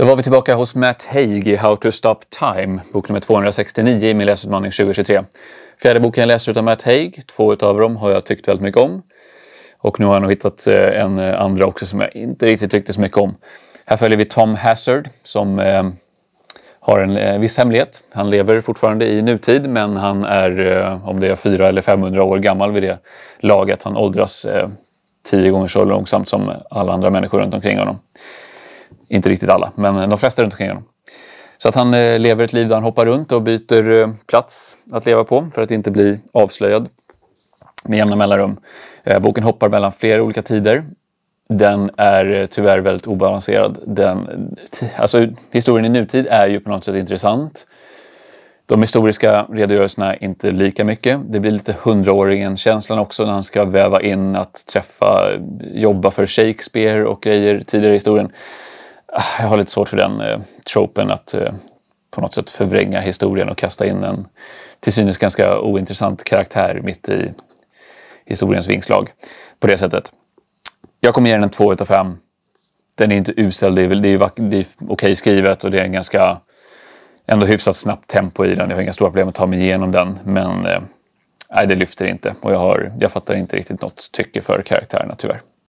Då var vi tillbaka hos Matt Haig i How to Stop Time, bok nummer 269 i min läsutmaning 2023. Fjärde boken jag läser av Matt Haig, två av dem har jag tyckt väldigt mycket om. Och nu har jag nog hittat eh, en eh, andra också som jag inte riktigt tyckte så mycket om. Här följer vi Tom Hazard som eh, har en viss hemlighet. Han lever fortfarande i nutid men han är, om det är 400 eller 500 år gammal vid det laget. Han åldras tio gånger så långsamt som alla andra människor runt omkring honom. Inte riktigt alla, men de flesta runt omkring honom. Så att han eh, lever ett liv där han hoppar runt och byter eh, plats att leva på för att inte bli avslöjad med jämna mellanrum. Eh, boken hoppar mellan flera olika tider. Den är tyvärr väldigt obalanserad. Den, alltså, historien i nutid är ju på något sätt intressant. De historiska redogörelserna är inte lika mycket. Det blir lite hundraåringen-känslan också när han ska väva in att träffa, jobba för Shakespeare och grejer tidigare i historien jag har lite svårt för den eh, tropen att eh, på något sätt förvränga historien och kasta in en till synes ganska ointressant karaktär mitt i historiens vingslag på det sättet. Jag kommer ge den en 2 utav 5. Den är inte usel, det är, det är, det är okej skrivet och det är en ganska ändå hyfsat snabbt tempo i den. Jag har inga stora problem att ta mig igenom den, men eh, nej, det lyfter inte och jag, har, jag fattar inte riktigt något tycke för karaktärerna tyvärr.